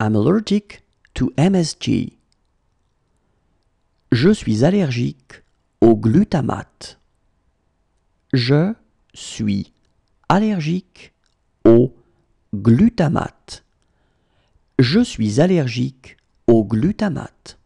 I'm allergic to MSG. Je suis allergique au glutamate. Je suis allergique au glutamate. Je suis allergique au glutamate.